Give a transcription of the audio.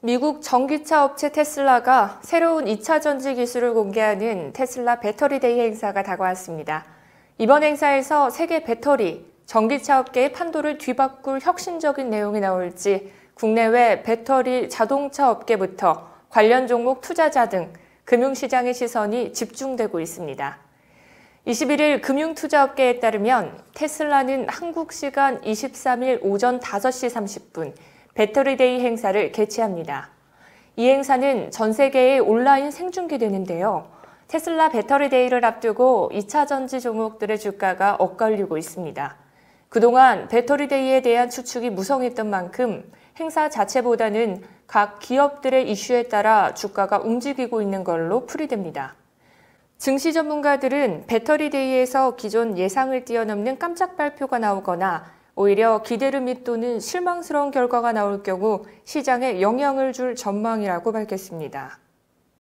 미국 전기차 업체 테슬라가 새로운 2차 전지 기술을 공개하는 테슬라 배터리데이 행사가 다가왔습니다. 이번 행사에서 세계 배터리, 전기차 업계의 판도를 뒤바꿀 혁신적인 내용이 나올지 국내외 배터리 자동차 업계부터 관련 종목 투자자 등 금융시장의 시선이 집중되고 있습니다. 21일 금융투자업계에 따르면 테슬라는 한국 시간 23일 오전 5시 30분 배터리데이 행사를 개최합니다. 이 행사는 전 세계에 온라인 생중계되는데요. 테슬라 배터리데이를 앞두고 2차 전지 종목들의 주가가 엇갈리고 있습니다. 그동안 배터리데이에 대한 추측이 무성했던 만큼 행사 자체보다는 각 기업들의 이슈에 따라 주가가 움직이고 있는 걸로 풀이됩니다. 증시 전문가들은 배터리데이에서 기존 예상을 뛰어넘는 깜짝 발표가 나오거나 오히려 기대를 밑도는 실망스러운 결과가 나올 경우 시장에 영향을 줄 전망이라고 밝혔습니다.